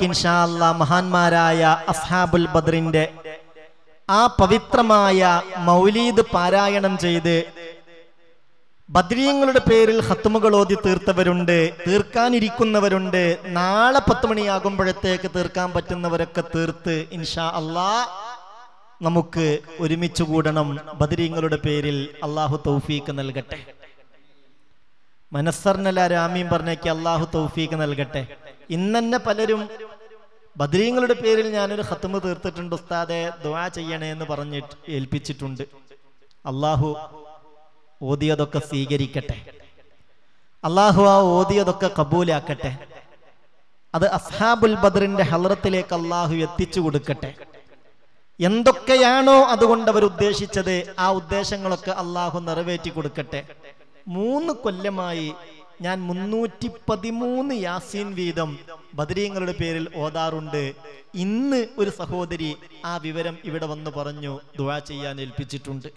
നമുക്കിൻഷാല്ല മഹാന്മാരായ അസ്ഹാബുൽ ബദറിന്റെ ആ പവിത്രമായ മൗലീദ് പാരായണം ചെയ്ത് ബദ്രീയങ്ങളുടെ പേരിൽ ഹത്തുമകൾ ഓതി തീർത്തവരുണ്ട് തീർക്കാനിരിക്കുന്നവരുണ്ട് നാളെ പത്ത് മണിയാകുമ്പോഴത്തേക്ക് തീർക്കാൻ പറ്റുന്നവരൊക്കെ തീർത്ത് ഇൻഷാ അള്ളാ നമുക്ക് ഒരുമിച്ച് കൂടണം ബദ്രീയങ്ങളുടെ പേരിൽ അള്ളാഹു തൗഫീക്ക് നൽകട്ടെ മനസ്സറിനല്ല രാമീം പറഞ്ഞേക്ക് അള്ളാഹു തൗഫീക്ക് നൽകട്ടെ ഇന്നെ പലരും ബദ്രീങ്ങളുടെ പേരിൽ ഞാനൊരു ഹത്തുമ തീർത്തിട്ടുണ്ട് ഉസ്താദെ ദുവാ ചെയ്യണേ എന്ന് പറഞ്ഞിട്ട് ഏൽപ്പിച്ചിട്ടുണ്ട് അള്ളാഹു ഓതിയതൊക്കെ സ്വീകരിക്കട്ടെ അള്ളാഹു ആ ഓതിയതൊക്കെ കബൂലാക്കട്ടെ അത് അസ്ഹാബുൽ ബദറിന്റെ ഹലറത്തിലേക്ക് അള്ളാഹു എത്തിച്ചു കൊടുക്കട്ടെ എന്തൊക്കെയാണോ അതുകൊണ്ട് അവർ ഉദ്ദേശിച്ചത് ആ ഉദ്ദേശങ്ങളൊക്കെ അള്ളാഹു നിറവേറ്റി കൊടുക്കട്ടെ മൂന്ന് കൊല്ലമായി ഞാൻ മുന്നൂറ്റി പതിമൂന്ന് യാസീൻ വീതം ബദരീങ്ങളുടെ പേരിൽ ഓതാറുണ്ട് ഇന്ന് ഒരു സഹോദരി ആ വിവരം ഇവിടെ വന്ന് പറഞ്ഞു ദുവാ ചെയ്യാൻ ഏൽപ്പിച്ചിട്ടുണ്ട്